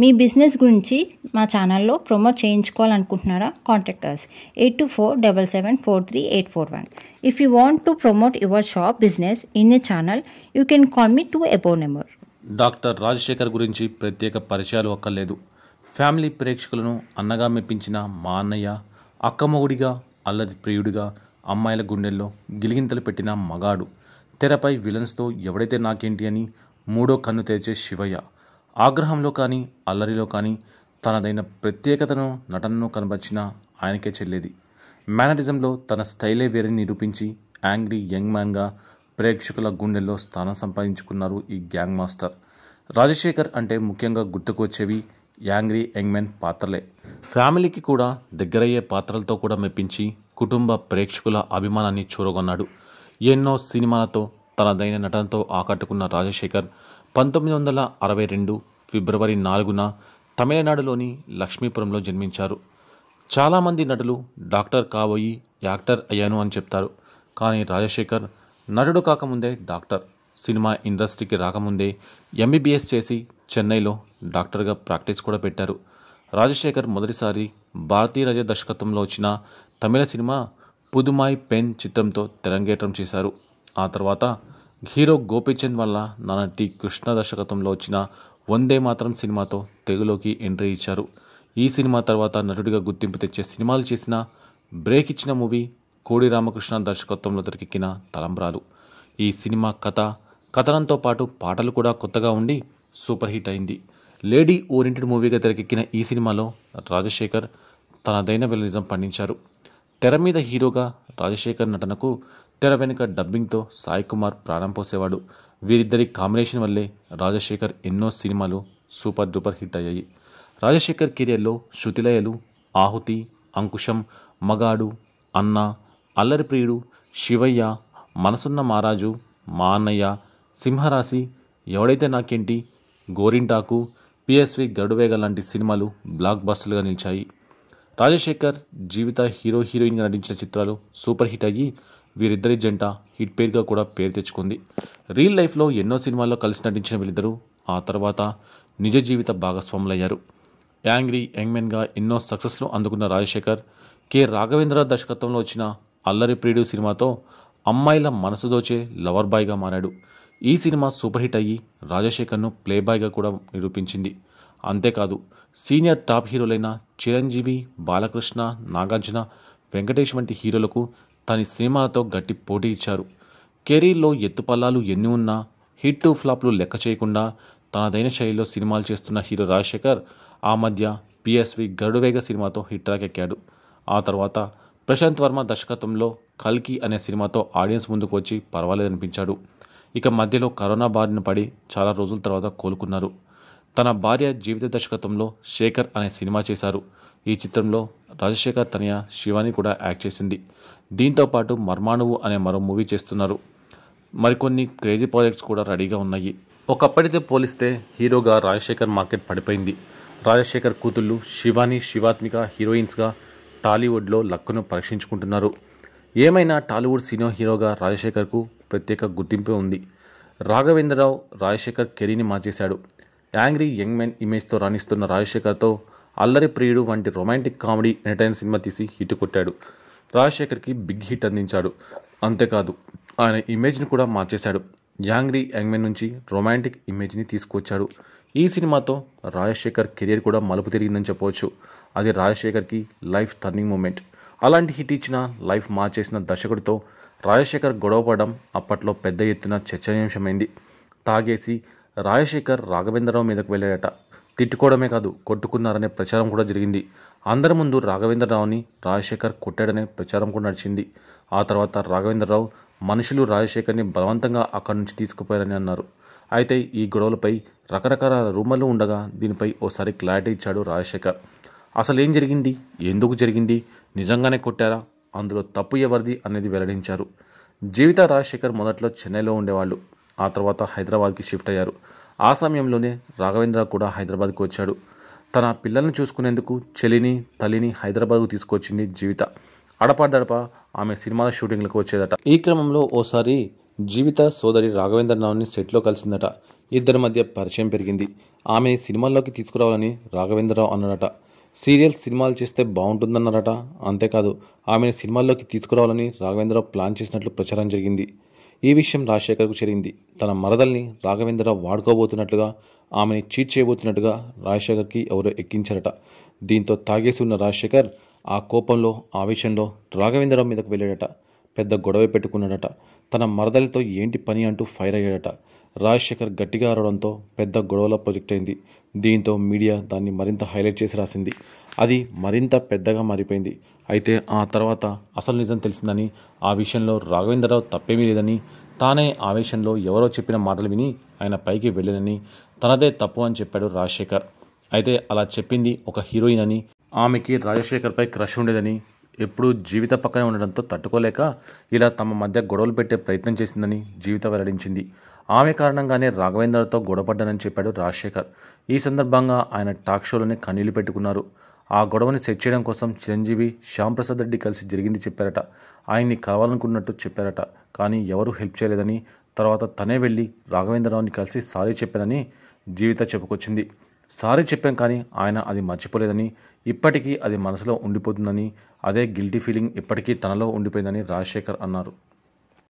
మీ business గురించి మా ఛానల్లో ప్రమోట్ చేయించుకోవాలనుకుంటున్నారా contact us eight two four double seven four three eight four one if you want to promote your shop business in a channel you can call me to above number doctor Rajasekhar గురించి ప్రత్యేక పరిచయాలు అక్కర్లేదు family ప్రేక్షకులను అన్నగా మెప్పించిన మా అన్నయ్య అక్కమొగుడిగా అల్లది ప్రియుడిగా అమ్మాయిల గుండెల్లో గిలిగింతలు పెట్టిన మగాడు తెరపై విలన్స్తో ఎవడైతే నాకేంటి అని మూడో కన్ను తెరిచే శివయ్య ఆగ్రహంలో కానీ అల్లరిలో కానీ తనదైన ప్రత్యేకతను నటనను కనబరిచిన ఆయనకే చెల్లేది మేనరిజంలో తన స్టైలే వేరే నిరూపించి యాంగ్రీ యంగ్ మ్యాన్గా ప్రేక్షకుల గుండెల్లో స్థానం సంపాదించుకున్నారు ఈ గ్యాంగ్ మాస్టర్ రాజశేఖర్ అంటే ముఖ్యంగా గుర్తుకొచ్చేవి యాంగ్రీ యంగ్ మ్యాన్ పాత్రలే ఫ్యామిలీకి కూడా దగ్గరయ్యే పాత్రలతో కూడా మెప్పించి కుటుంబ ప్రేక్షకుల అభిమానాన్ని చూరగొన్నాడు ఎన్నో సినిమాలతో తనదైన నటనతో ఆకట్టుకున్న రాజశేఖర్ పంతొమ్మిది వందల అరవై రెండు ఫిబ్రవరి నాలుగున తమిళనాడులోని లక్ష్మీపురంలో జన్మించారు చాలామంది నటులు డాక్టర్ కాబోయి యాక్టర్ అయ్యాను అని చెప్తారు కానీ రాజశేఖర్ నటుడు కాకముందే డాక్టర్ సినిమా ఇండస్ట్రీకి రాకముందే ఎంబీబీఎస్ చేసి చెన్నైలో డాక్టర్గా ప్రాక్టీస్ కూడా పెట్టారు రాజశేఖర్ మొదటిసారి భారతీయ రజ దర్శకత్వంలో వచ్చిన తమిళ సినిమా పుదుమాయ్ పెన్ చిత్రంతో తెరంగేట్రం చేశారు ఆ తర్వాత హీరో గోపీచంద్ వల్ల నానటి కృష్ణ దర్శకత్వంలో వచ్చిన వందే మాత్రం సినిమాతో తెలుగులోకి ఎంట్రీ ఇచ్చారు ఈ సినిమా తర్వాత నటుడిగా గుర్తింపు తెచ్చే సినిమాలు చేసిన బ్రేక్ ఇచ్చిన మూవీ కోడి రామకృష్ణ దర్శకత్వంలో తెరకెక్కిన తలంబ్రాలు ఈ సినిమా కథ కథనంతో పాటు పాటలు కూడా కొత్తగా ఉండి సూపర్ హిట్ అయింది లేడీ ఓరియంటెడ్ మూవీగా తెరకెక్కిన ఈ సినిమాలో రాజశేఖర్ తనదైన విలనిజం పండించారు తెర మీద హీరోగా రాజశేఖర్ నటనకు తెర వెనుక డబ్బింగ్తో సాయి కుమార్ ప్రాణం పోసేవాడు వీరిద్దరి కాంబినేషన్ వల్లే రాజశేఖర్ ఎన్నో సినిమాలు సూపర్ డూపర్ హిట్ అయ్యాయి రాజశేఖర్ కెరియర్లో శృతిలయలు ఆహుతి అంకుశం మగాడు అన్న అల్లరి ప్రియుడు శివయ్య మనసున్న మహారాజు మా అన్నయ్య సింహరాశి ఎవడైతే నాకేంటి గోరింటాకు పిఎస్వి గడువేగ లాంటి సినిమాలు బ్లాక్ బస్టర్లుగా నిలిచాయి రాజశేఖర్ జీవిత హీరో హీరోయిన్గా నటించిన చిత్రాలు సూపర్ హిట్ అయ్యి వీరిద్దరి జంట హిట్ పేరుగా కూడా పేరు తెచ్చుకుంది రియల్ లైఫ్లో ఎన్నో సినిమాల్లో కలిసి నటించిన వీళ్ళిద్దరూ ఆ తర్వాత నిజ జీవిత భాగస్వాములయ్యారు యాంగ్రీ యంగ్మెన్గా ఎన్నో సక్సెస్లు అందుకున్న రాజశేఖర్ కె రాఘవేంద్ర దర్శకత్వంలో వచ్చిన అల్లరి ప్రియుడు సినిమాతో అమ్మాయిల మనసు దోచే లవర్ బాయ్గా మారాడు ఈ సినిమా సూపర్ హిట్ అయ్యి రాజశేఖర్ను ప్లే బాయ్గా కూడా నిరూపించింది అంతేకాదు సీనియర్ టాప్ హీరోలైన చిరంజీవి బాలకృష్ణ నాగార్జున వెంకటేష్ వంటి హీరోలకు తన సినిమాలతో గట్టి పోటీ ఇచ్చారు కెరీర్లో ఎత్తుపల్లాలు ఎన్ని ఉన్నా హిట్ ఫ్లాప్లు లెక్క చేయకుండా తనదైన శైలిలో సినిమాలు చేస్తున్న హీరో రాజశేఖర్ ఆ మధ్య పిఎస్వి గరుడువేగ సినిమాతో హిట్ ట్రాక్ ఎక్కాడు ఆ తర్వాత ప్రశాంత్ వర్మ దర్శకత్వంలో కల్కి అనే సినిమాతో ఆడియన్స్ ముందుకు వచ్చి పర్వాలేదనిపించాడు ఇక మధ్యలో కరోనా బారిన పడి చాలా రోజుల తర్వాత కోలుకున్నారు తన భార్య జీవిత దర్శకత్వంలో శేఖర్ అనే సినిమా చేశారు ఈ చిత్రంలో రాజశేఖర్ తనయ శివాని కూడా యాక్ట్ చేసింది దీంతో పాటు మర్మాణువు అనే మరో మూవీ చేస్తున్నారు మరికొన్ని క్రేజీ ప్రాజెక్ట్స్ కూడా రెడీగా ఉన్నాయి ఒకప్పటితో పోలిస్తే హీరోగా రాజశేఖర్ మార్కెట్ పడిపోయింది రాజశేఖర్ కూతుళ్ళు శివాని శివాత్మిక హీరోయిన్స్గా టాలీవుడ్లో లక్కును పరీక్షించుకుంటున్నారు ఏమైనా టాలీవుడ్ సినో హీరోగా రాజశేఖర్కు ప్రత్యేక గుర్తింపు ఉంది రాఘవేంద్రరావు రాజశేఖర్ కెరీని మార్చేశాడు యాంగ్రీ యంగ్ మెన్ ఇమేజ్తో రాణిస్తున్న రాజశేఖర్తో అల్లరి ప్రియుడు వంటి రొమాంటిక్ కామెడీ ఎంటర్టైన్ సినిమా తీసి హిట్ కొట్టాడు రాజశేఖర్కి బిగ్ హిట్ అందించాడు అంతేకాదు ఆయన ఇమేజ్ని కూడా మార్చేశాడు యాంగ్రీ యంగ్మెన్ నుంచి రొమాంటిక్ ఇమేజ్ని తీసుకొచ్చాడు ఈ సినిమాతో రాజశేఖర్ కెరియర్ కూడా మలుపు తిరిగిందని చెప్పవచ్చు అది రాజశేఖర్కి లైఫ్ టర్నింగ్ మూమెంట్ అలాంటి హిట్ ఇచ్చిన లైఫ్ మార్చేసిన దర్శకుడితో రాజశేఖర్ గొడవపడడం అప్పట్లో పెద్ద ఎత్తున చర్చనీయాంశమైంది తాగేసి రాజశేఖర్ రాఘవేంద్రరావు మీదకు వెళ్ళాడట తిట్టుకోవడమే కాదు కొట్టుకున్నారనే ప్రచారం కూడా జరిగింది అందరి ముందు రాఘవేంద్రరావుని రాజశేఖర్ కొట్టాడనే ప్రచారం కూడా నడిచింది ఆ తర్వాత రాఘవేంద్రరావు మనుషులు రాజశేఖర్ని బలవంతంగా అక్కడి నుంచి తీసుకుపోయారని అన్నారు అయితే ఈ గొడవలపై రకరకాల రూమర్లు ఉండగా దీనిపై ఓసారి క్లారిటీ ఇచ్చాడు రాజశేఖర్ అసలు ఏం జరిగింది ఎందుకు జరిగింది నిజంగానే కొట్టారా అందులో తప్పు ఎవరిది అనేది వెల్లడించారు జీవిత రాజశేఖర్ మొదట్లో చెన్నైలో ఉండేవాళ్ళు ఆ తర్వాత హైదరాబాద్కి షిఫ్ట్ అయ్యారు ఆ సమయంలోనే రాఘవేంద్ర కూడా హైదరాబాద్కి వచ్చాడు తన పిల్లల్ని చూసుకునేందుకు చెలిని తల్లిని హైదరాబాద్కు తీసుకొచ్చింది జీవిత అడపాడదడప ఆమె సినిమాల షూటింగ్లకు వచ్చేదట ఈ క్రమంలో ఓసారి జీవిత సోదరి రాఘవేంద్రరావుని సెట్లో కలిసిందట ఇద్దరి మధ్య పరిచయం పెరిగింది ఆమె సినిమాల్లోకి తీసుకురావాలని రాఘవేంద్రరావు అన్నాడట సీరియల్ సినిమాలు చేస్తే బాగుంటుందన్నారట అంతేకాదు ఆమెను సినిమాల్లోకి తీసుకురావాలని రాఘవేంద్రరావు ప్లాన్ చేసినట్లు ప్రచారం జరిగింది ఈ విషయం రాజశేఖర్కు చేరింది తన మరదల్ని రాఘవేంద్రరావు వాడుకోబోతున్నట్లుగా ఆమెని చీట్ చేయబోతున్నట్టుగా రాజశేఖర్కి ఎవరో ఎక్కించారట దీంతో తాగేసి ఉన్న రాజశేఖర్ ఆ కోపంలో ఆవేశంలో రాఘవేంద్రరావు మీదకు వెళ్ళాడట పెద్ద గొడవ పెట్టుకున్నాడట తన మరదలితో ఏంటి పని అంటూ ఫైర్ అయ్యాడట రాజశేఖర్ గట్టిగా అరవడంతో పెద్ద గొడవల ప్రాజెక్ట్ అయింది దీంతో మీడియా దాన్ని మరింత హైలైట్ చేసి రాసింది అది మరింత పెద్దగా మారిపోయింది అయితే ఆ తర్వాత అసలు నిజం తెలిసిందని ఆ విషయంలో రాఘవేంద్రరావు తప్పేమీ లేదని తానే ఆవేశంలో ఎవరో చెప్పిన మాటలు విని ఆయన పైకి వెళ్ళినని తనదే తప్పు అని చెప్పాడు రాజశేఖర్ అయితే అలా చెప్పింది ఒక హీరోయిన్ అని ఆమెకి రాజశేఖర్పై క్రష్ ఉండేదని ఎప్పుడూ జీవిత పక్కనే ఉండడంతో తట్టుకోలేక ఇలా తమ మధ్య గొడవలు పెట్టే ప్రయత్నం చేసిందని జీవిత వెల్లడించింది ఆమె కారణంగానే రాఘవేంద్రతో గొడవపడ్డానని చెప్పాడు రాజశేఖర్ ఈ సందర్భంగా ఆయన టాక్ షోలోనే కన్నీళ్లు పెట్టుకున్నారు ఆ గొడవని సెట్ చేయడం కోసం చిరంజీవి శ్యాంప్రసాద్ రెడ్డి కలిసి జరిగింది చెప్పారట ఆయన్ని కావాలనుకున్నట్టు చెప్పారట కానీ ఎవరూ హెల్ప్ చేయలేదని తర్వాత తనే వెళ్ళి రాఘవేంద్రరావుని కలిసి సారీ చెప్పానని జీవిత చెప్పుకొచ్చింది సారీ చెప్పాం కానీ ఆయన అది మర్చిపోలేదని ఇప్పటికీ అది మనసులో ఉండిపోతుందని అదే గిల్టీ ఫీలింగ్ ఇప్పటికీ తనలో ఉండిపోయిందని రాజశేఖర్ అన్నారు